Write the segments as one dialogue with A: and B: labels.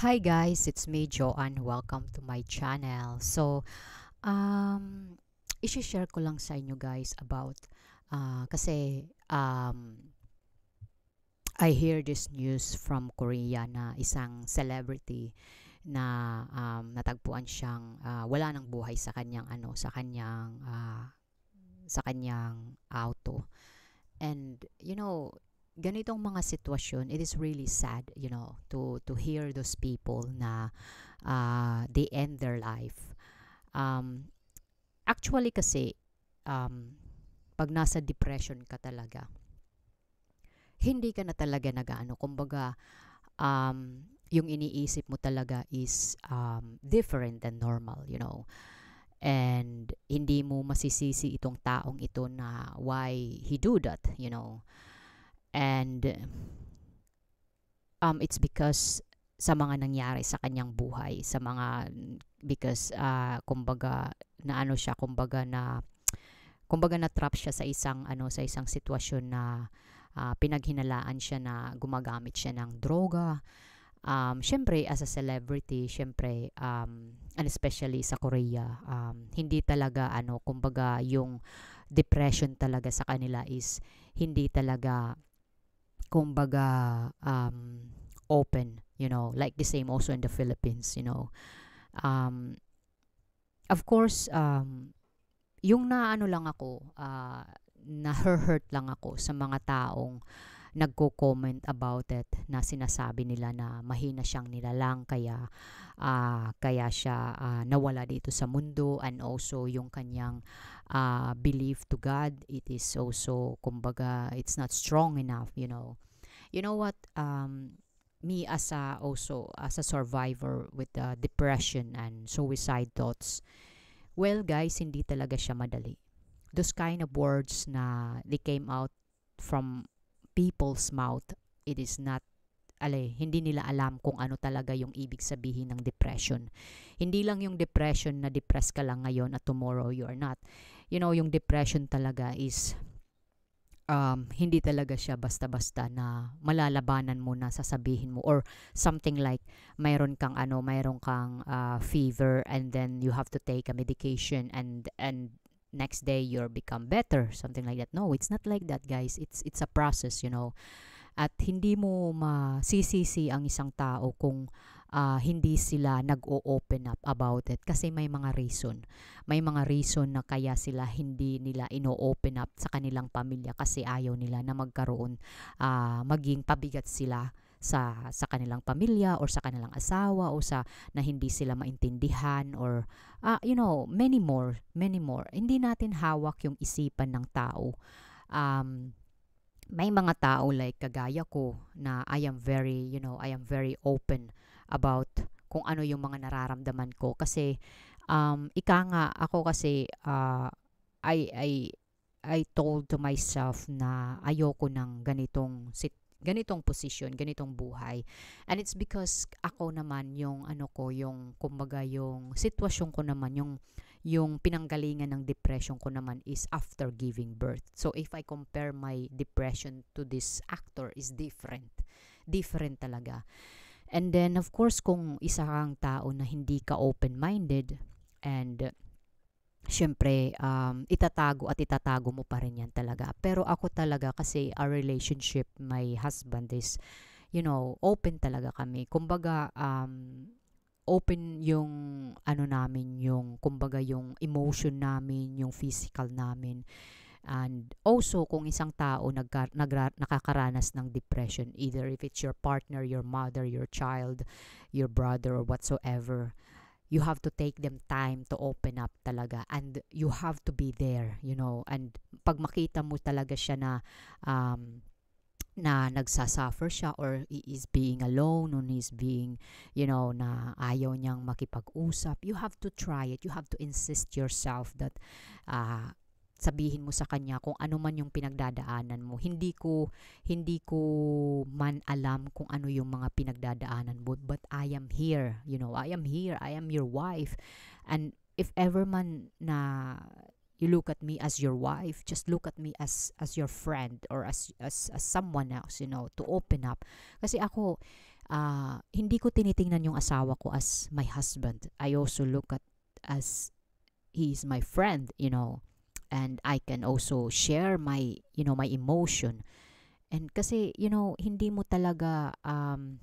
A: Hi guys, it's me Joanne. Welcome to my channel. So, um, isi-share ko lang sa inyo guys about, uh, kasi um, I hear this news from Korea na isang celebrity na um, natagpuan siyang uh, wala ng buhay sa kanyang ano, sa kanyang uh, sa kanyang auto. And you know, ganitong mga sitwasyon, it is really sad, you know, to to hear those people na uh, they end their life. Um, actually kasi um, pag nasa depression ka talaga, hindi ka na talaga nagaano, kumbaga um, yung iniisip mo talaga is um, different than normal, you know. And hindi mo masisisi itong taong ito na why he do that, you know. And um, it's because sa mga nangyari sa kanyang buhay, sa mga because uh, kumbaga na ano siya, kumbaga na kumbaga na trap siya sa isang ano sa isang sitwasyon na uh, pinaghinalaan siya na gumagamit siya ng droga. Um, syempre as a celebrity, syempre um, and especially sa Korea, um, hindi talaga ano kumbaga yung depression talaga sa kanila is hindi talaga kumbaga um, open, you know, like the same also in the Philippines, you know. Um, of course, um, yung naano lang ako, uh, na-hurt lang ako sa mga taong nagko-comment about it na sinasabi nila na mahina siyang nilalang kaya uh, kaya siya uh, nawala dito sa mundo and also yung kanyang uh, belief to God, it is also, kumbaga, it's not strong enough, you know. You know what, um, me as a, also, as a survivor with uh, depression and suicide thoughts, well guys, hindi talaga siya madali. Those kind of words na they came out from people's mouth, it is not alay, hindi nila alam kung ano talaga yung ibig sabihin ng depression. Hindi lang yung depression na depressed ka lang ngayon at tomorrow you are not you know, yung depression talaga is um, hindi talaga siya basta-basta na malalabanan mo na sasabihin mo or something like mayroon kang ano mayroon kang uh, fever and then you have to take a medication and and next day you're become better something like that no it's not like that guys it's it's a process you know at hindi mo ma masisisi ang isang tao kung uh, hindi sila nag-o-open up about it kasi may mga reason. May mga reason na kaya sila hindi nila ino-open up sa kanilang pamilya kasi ayaw nila na magkaroon, uh, maging pabigat sila sa sa kanilang pamilya or sa kanilang asawa o sa na hindi sila maintindihan or uh, you know many more many more hindi natin hawak yung isipan ng tao um may mga tao like kagaya ko na I am very you know I am very open about kung ano yung mga nararamdaman ko kasi um ika nga ako kasi uh, I I I told to myself na ayoko ng ganitong sit ganitong position, ganitong buhay. And it's because ako naman yung ano ko, yung kumbaga yung sitwasyon ko naman, yung yung pinanggalingan ng depression ko naman is after giving birth. So if I compare my depression to this actor is different. Different talaga. And then, of course, kung isa kang tao na hindi ka open-minded and syempre, um, itatago at itatago mo pa rin yan talaga. Pero ako talaga kasi our relationship, my husband is, you know, open talaga kami. Kumbaga, um, open yung ano namin, yung kumbaga yung emotion namin, yung physical namin And also, kung isang tao nagka, nagra, nakakaranas ng depression, either if it's your partner, your mother, your child, your brother, or whatsoever, you have to take them time to open up talaga and you have to be there you know and pag makita mo talaga siya na um, na nagsasuffer siya or he is being alone or he's being, you know, na ayaw niyang makipag-usap, you have to try it. You have to insist yourself that uh, sabihin mo sa kanya kung ano man yung pinagdadaanan mo. Hindi ko hindi ko man alam kung ano yung mga pinagdadaanan mo, but I am here, you know, I am here, I am your wife. And if ever man na you look at me as your wife just look at me as as your friend or as as, as someone else you know to open up kasi ako uh, hindi ko tinitingnan yung asawa ko as my husband i also look at as he is my friend you know and I can also share my you know my emotion and kasi you know hindi mo talaga um,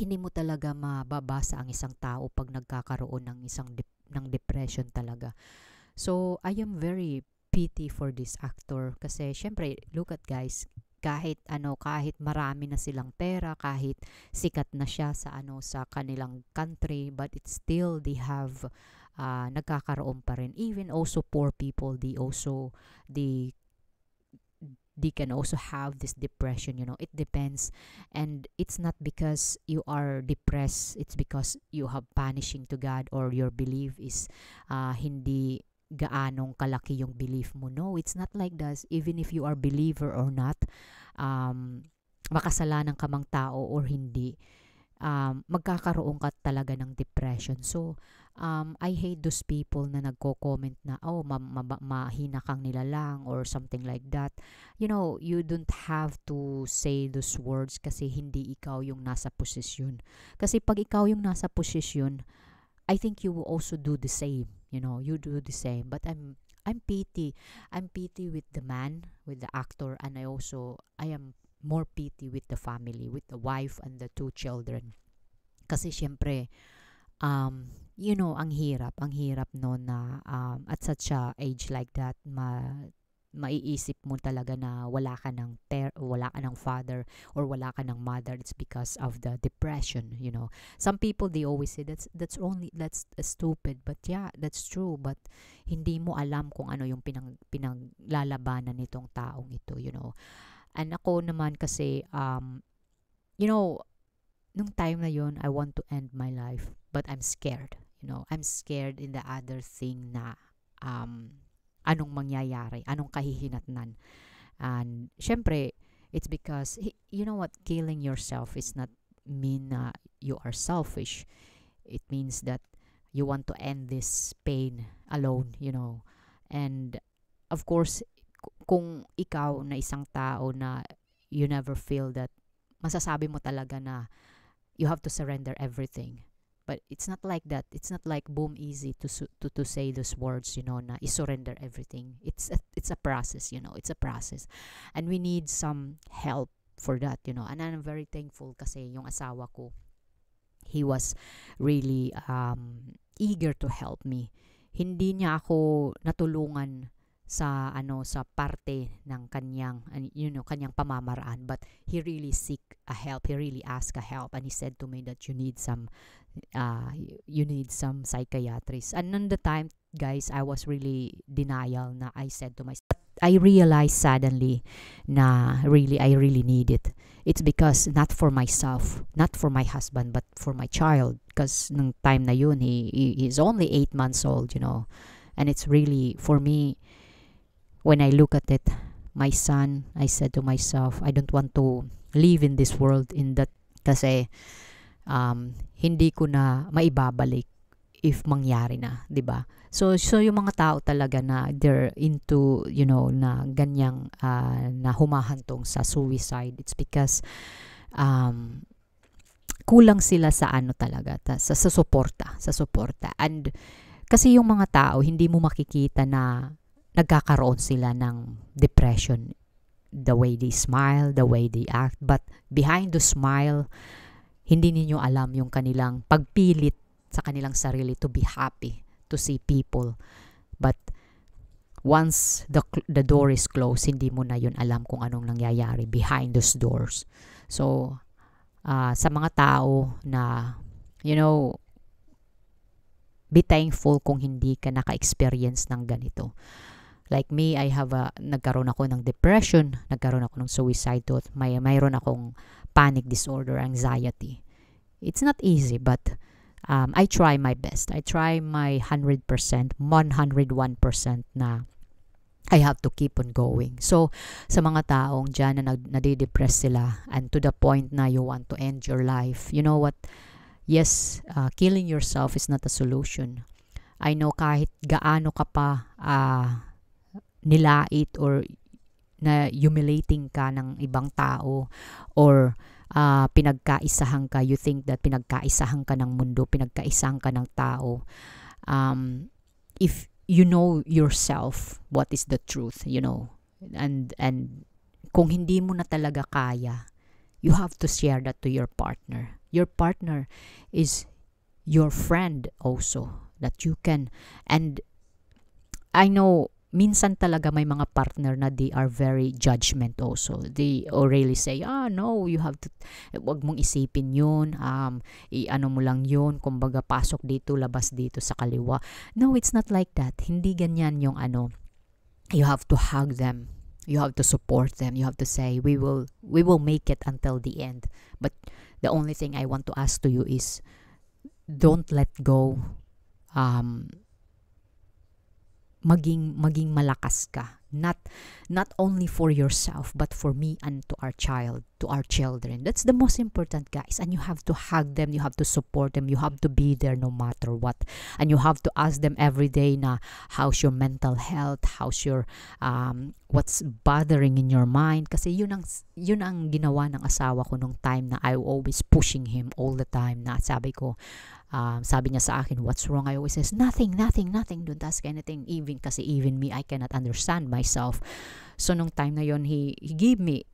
A: hindi mo talaga mababasa ang isang tao pag nagkakaroon ng isang dep- ng depression talaga so I am very pity for this actor kasi syempre look at guys kahit ano kahit marami na silang pera kahit sikat na siya sa ano sa kanilang country but it's still they have uh, nagkakaroon pa rin. Even also poor people, they also, they they can also have this depression you know it depends and it's not because you are depressed it's because you have punishing to God or your belief is uh, hindi gaanong kalaki yung belief mo no it's not like that even if you are believer or not um makasalanan ka mang tao or hindi um, magkakaroon ka talaga ng depression so um, I hate those people na nagko-comment na, oh, ma- ma- mahina kang nilalang or something like that. You know, you don't have to say those words kasi hindi ikaw yung nasa posisyon. Kasi pag ikaw yung nasa posisyon, I think you will also do the same. You know, you do the same. But I'm I'm pity. I'm pity with the man, with the actor, and I also I am more pity with the family, with the wife and the two children. Kasi syempre, um, you know, ang hirap. Ang hirap no na um, at such a age like that, ma maiisip mo talaga na wala ka ng ter wala ka ng father or wala ka ng mother it's because of the depression you know some people they always say that's that's only that's stupid but yeah that's true but hindi mo alam kung ano yung pinang pinaglalabanan nitong taong ito you know and ako naman kasi um you know nung time na yon I want to end my life but I'm scared you know, I'm scared in the other thing na um, anong mangyayari, anong kahihinatnan. And syempre, it's because, you know what, killing yourself is not mean na you are selfish. It means that you want to end this pain alone, you know. And of course, kung ikaw na isang tao na you never feel that, masasabi mo talaga na you have to surrender everything but it's not like that it's not like boom easy to to to say those words you know na surrender everything it's a, it's a process you know it's a process and we need some help for that you know and I'm very thankful kasi yung asawa ko he was really um eager to help me hindi niya ako natulungan sa ano sa parte ng kanyang you know kanyang pamamaraan but he really seek a help he really ask a help and he said to me that you need some uh, you need some psychiatrist. And on the time, guys, I was really denial na I said to myself, I realized suddenly na really, I really need it. It's because not for myself, not for my husband, but for my child. Because nung time na yun, he, he is only eight months old, you know. And it's really, for me, when I look at it, my son, I said to myself, I don't want to live in this world in that, kasi um, hindi ko na maibabalik if mangyari na, 'di ba? So so yung mga tao talaga na they're into, you know, na ganyang uh, na humahantong sa suicide, it's because um kulang sila sa ano talaga, ta, sa, sa suporta, sa suporta. And kasi yung mga tao, hindi mo makikita na nagkakaroon sila ng depression the way they smile, the way they act, but behind the smile, hindi ninyo alam yung kanilang pagpilit sa kanilang sarili to be happy, to see people. But once the, the door is closed, hindi mo na yun alam kung anong nangyayari behind those doors. So, uh, sa mga tao na, you know, be thankful kung hindi ka naka-experience ng ganito. Like me, I have a, nagkaroon ako ng depression, nagkaroon ako ng suicide thought, may, mayroon akong panic disorder, anxiety. It's not easy, but um, I try my best. I try my 100%, 101% na I have to keep on going. So, sa mga taong dyan na nag, nadidepress sila and to the point na you want to end your life, you know what? Yes, uh, killing yourself is not a solution. I know kahit gaano ka pa uh, nilait or na humiliating ka ng ibang tao or uh, pinagkaisahan ka, you think that pinagkaisahan ka ng mundo, pinagkaisahan ka ng tao. Um, if you know yourself, what is the truth, you know, and, and kung hindi mo na talaga kaya, you have to share that to your partner. Your partner is your friend also that you can, and I know minsan talaga may mga partner na they are very judgment also. They really say, ah, no, you have to, wag mong isipin yun, um, i ano mo lang yun, kumbaga pasok dito, labas dito sa kaliwa. No, it's not like that. Hindi ganyan yung ano, you have to hug them. You have to support them. You have to say, we will, we will make it until the end. But the only thing I want to ask to you is, don't let go um, maging maging malakas ka not not only for yourself but for me and to our child to our children that's the most important guys and you have to hug them you have to support them you have to be there no matter what and you have to ask them every day na how's your mental health how's your um, what's bothering in your mind kasi yun ang yun ang ginawa ng asawa ko nung time na I always pushing him all the time na sabi ko um, sabi niya sa akin, what's wrong? I always says, nothing, nothing, nothing. Don't ask anything. Even kasi even me, I cannot understand myself. So, nung time na yon he, he gave me,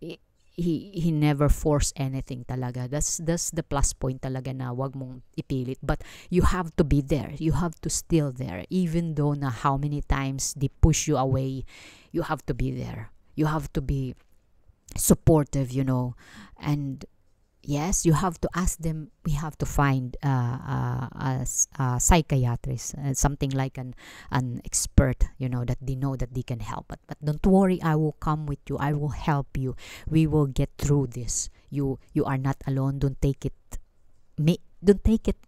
A: he, he never force anything talaga. That's, that's the plus point talaga na wag mong ipilit. But you have to be there. You have to still there. Even though na how many times they push you away, you have to be there. You have to be supportive, you know. And yes you have to ask them we have to find uh, uh, a, a, psychiatrist uh, something like an an expert you know that they know that they can help but, but don't worry i will come with you i will help you we will get through this you you are not alone don't take it me. don't take it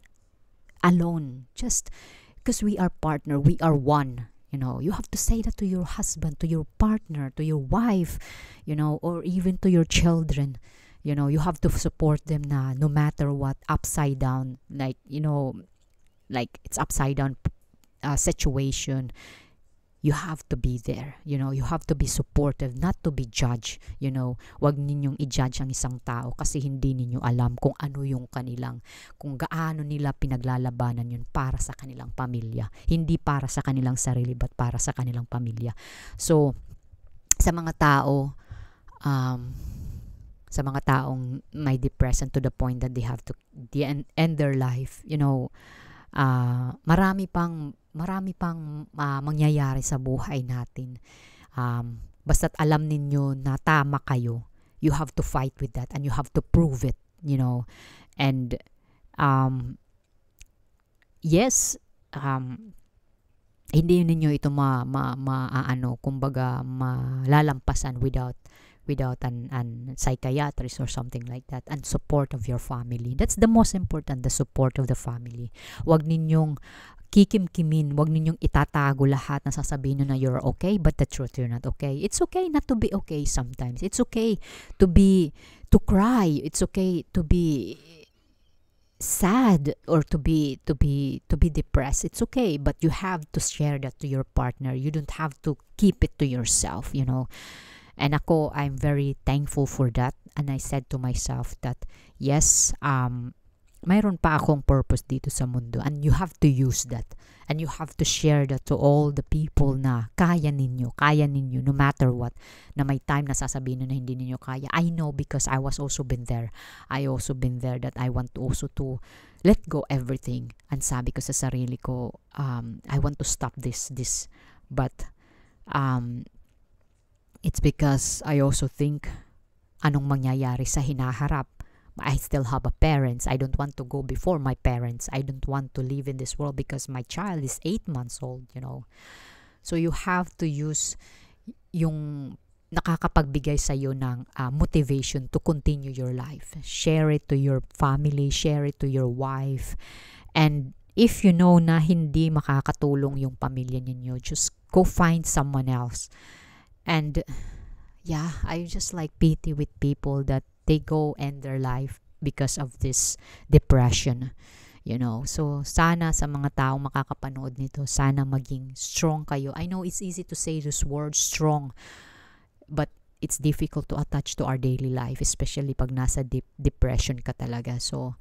A: alone just because we are partner we are one you know you have to say that to your husband to your partner to your wife you know or even to your children you know you have to support them na no matter what upside down like you know like it's upside down uh, situation you have to be there you know you have to be supportive not to be judge you know wag ninyong i-judge ang isang tao kasi hindi ninyo alam kung ano yung kanilang kung gaano nila pinaglalabanan yun para sa kanilang pamilya hindi para sa kanilang sarili but para sa kanilang pamilya so sa mga tao um sa mga taong may depression to the point that they have to the end, end their life. You know, uh, marami pang marami pang uh, mangyayari sa buhay natin. Um, basta't alam ninyo na tama kayo, you have to fight with that and you have to prove it, you know. And um, yes, um, hindi ninyo ito ma, ma, ma ano, kumbaga malalampasan without without an, an psychiatrist or something like that and support of your family that's the most important the support of the family wag ninyong kimin. wag ninyong itatago lahat na sasabihin nyo na you're okay but the truth you're not okay it's okay not to be okay sometimes it's okay to be to cry it's okay to be sad or to be to be to be depressed it's okay but you have to share that to your partner you don't have to keep it to yourself you know and ako, I'm very thankful for that. And I said to myself that, yes, um, mayroon pa akong purpose dito sa mundo. And you have to use that. And you have to share that to all the people na kaya ninyo, kaya ninyo, no matter what. Na may time na sasabihin na hindi ninyo kaya. I know because I was also been there. I also been there that I want to also to let go everything. And sabi ko sa sarili ko, um, I want to stop this, this. But um, it's because I also think anong mangyayari sa hinaharap. I still have a parents. I don't want to go before my parents. I don't want to live in this world because my child is 8 months old, you know. So you have to use yung nakakapagbigay sa iyo ng uh, motivation to continue your life. Share it to your family, share it to your wife. And if you know na hindi makakatulong yung pamilya ninyo, just go find someone else and yeah i just like pity with people that they go end their life because of this depression you know so sana sa mga tao makakapanood nito sana maging strong kayo i know it's easy to say this word strong but it's difficult to attach to our daily life especially pag nasa deep depression ka talaga so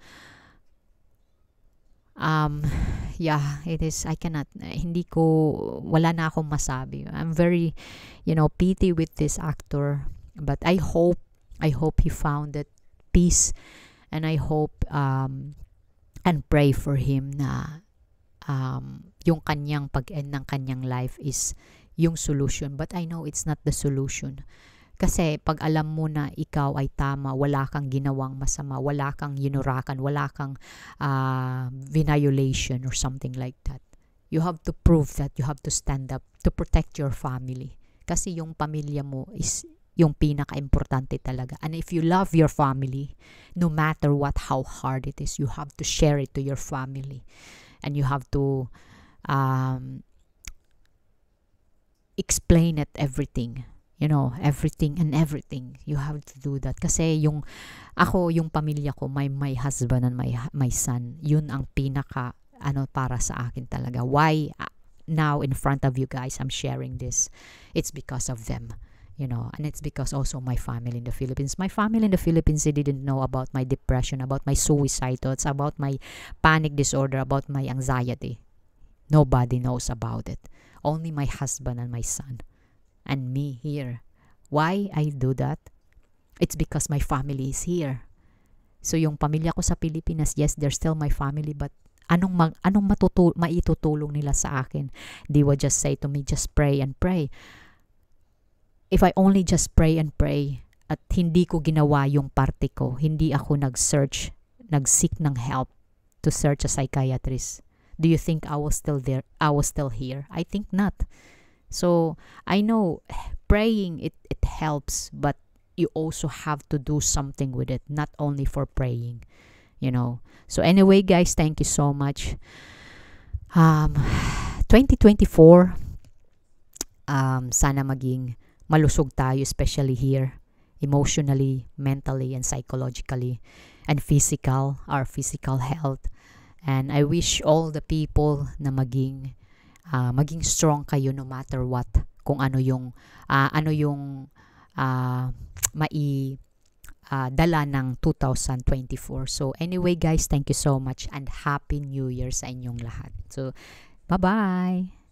A: um, yeah, it is, I cannot, uh, hindi ko, wala na akong masabi. I'm very, you know, pity with this actor. But I hope, I hope he found that peace and I hope um, and pray for him na um, yung kanyang pag-end ng kanyang life is yung solution. But I know it's not the solution. Kasi pag alam mo na ikaw ay tama, wala kang ginawang masama, wala kang yunurakan, wala kang uh, violation or something like that. You have to prove that. You have to stand up to protect your family. Kasi yung pamilya mo is yung pinaka-importante talaga. And if you love your family, no matter what, how hard it is, you have to share it to your family. And you have to um, explain it everything you know, everything and everything. You have to do that. Kasi yung, ako, yung pamilya ko, my, my husband and my, my son, yun ang pinaka, ano, para sa akin talaga. Why ah, now in front of you guys I'm sharing this? It's because of them. You know, and it's because also my family in the Philippines. My family in the Philippines, they didn't know about my depression, about my suicide thoughts, about my panic disorder, about my anxiety. Nobody knows about it. Only my husband and my son. and me here. Why I do that? It's because my family is here. So yung pamilya ko sa Pilipinas, yes, they're still my family but anong mag, anong matutul maitutulong nila sa akin? They would just say to me, just pray and pray. If I only just pray and pray at hindi ko ginawa yung parte ko, hindi ako nag-search, nag-seek ng help to search a psychiatrist. Do you think I was still there? I was still here? I think not. So I know praying it, it helps, but you also have to do something with it, not only for praying, you know. So anyway, guys, thank you so much. Um, 2024, um, sana maging malusog tayo, especially here, emotionally, mentally, and psychologically, and physical, our physical health. And I wish all the people na maging uh, maging strong kayo no matter what kung ano yung uh, ano yung uh, mai uh, dala ng 2024. So anyway guys, thank you so much and happy new year sa inyong lahat. So bye-bye.